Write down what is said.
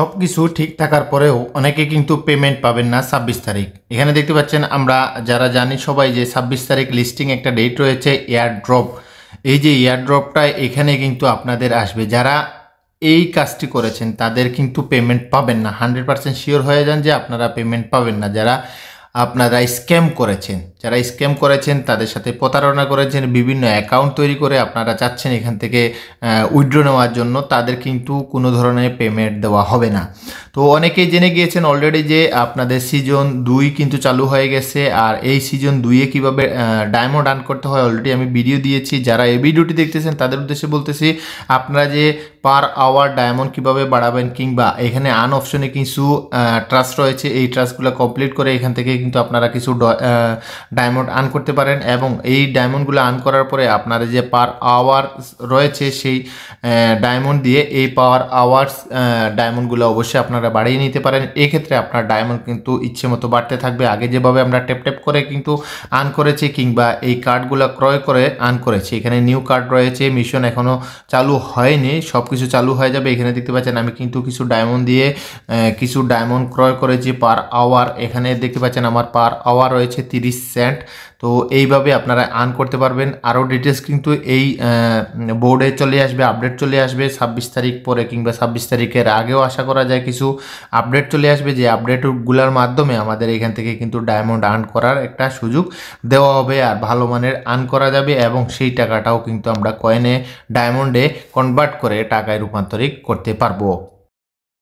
সব কিছু ঠিক থাকার পরেও অনেকে কিন্তু পেমেন্ট পাবেন না ছাব্বিশ তারিখ এখানে দেখতে পাচ্ছেন আমরা যারা জানি সবাই যে ছাব্বিশ তারিখ লিস্টিং একটা ডেট রয়েছে এয়ার ড্রপ এই যে এয়ার ড্রপটা এখানে কিন্তু আপনাদের আসবে যারা এই কাজটি করেছেন তাদের কিন্তু পেমেন্ট পাবেন না হান্ড্রেড পারসেন্ট শিওর হয়ে যান যে আপনারা পেমেন্ট পাবেন না যারা আপনারা স্ক্যাম করেছেন যারা স্ক্যাম করেছেন তাদের সাথে প্রতারণা করেছেন বিভিন্ন অ্যাকাউন্ট তৈরি করে আপনারা চাচ্ছেন এখান থেকে উইড্রো নেওয়ার জন্য তাদের কিন্তু কোনো ধরনের পেমেন্ট দেওয়া হবে না তো অনেকেই জেনে গিয়েছেন অলরেডি যে আপনাদের সিজন দুই কিন্তু চালু হয়ে গেছে আর এই সিজন দুইয়ে কিভাবে ডায়মন্ড আর্ন করতে হয় অলরেডি আমি ভিডিও দিয়েছি যারা এই ভিডিওটি দেখতেছেন তাদের উদ্দেশ্যে বলতেছি আপনারা যে পার আওয়ার ডায়মন্ড কিভাবে বাড়াবেন কিংবা এখানে আন অপশনে কিছু ট্রাস্ট রয়েছে এই ট্রাস্টগুলো কমপ্লিট করে এখান থেকে কিন্তু আপনারা কিছু ডায়মন্ড আর্ন করতে পারেন এবং এই ডায়মন্ডগুলো আর্ন করার পরে আপনারা যে পার আওয়ার রয়েছে সেই ডায়মন্ড দিয়ে এই পাওয়ার আওয়ার্স ডায়মন্ডগুলো অবশ্যই আপনারা বাড়িয়ে নিতে পারেন এক্ষেত্রে আপনার ডায়মন্ড কিন্তু ইচ্ছে মতো বাড়তে থাকবে আগে যেভাবে আমরা টেপ টেপ করে কিন্তু আর্ন করেছি কিংবা এই কার্ডগুলো ক্রয় করে আর্ন করেছি এখানে নিউ কার্ড রয়েছে মিশন এখনও চালু হয়নি সব কিছু চালু হয়ে যাবে এখানে দেখতে পাচ্ছেন আমি কিন্তু কিছু ডায়মন্ড দিয়ে কিছু ডায়মন্ড ক্রয় করেছি পার আওয়ার এখানে দেখতে পাচ্ছেন আমার পার আওয়ার রয়েছে 30 সেন্ট তো এইভাবে আপনারা আর্ন করতে পারবেন আরও ডিটেলস কিন্তু এই বোর্ডে চলে আসবে আপডেট চলে আসবে ছাব্বিশ তারিখ পরে কিংবা ছাব্বিশ তারিখের আগেও আশা করা যায় কিছু আপডেট চলে আসবে যে আপডেটগুলোর মাধ্যমে আমাদের এখান থেকে কিন্তু ডায়মন্ড আর্ন করার একটা সুযোগ দেওয়া হবে আর ভালো মানের আর্ন করা যাবে এবং সেই টাকাটাও কিন্তু আমরা কয়েনে ডায়মন্ডে কনভার্ট করে টাকায় রূপান্তরিত করতে পারবো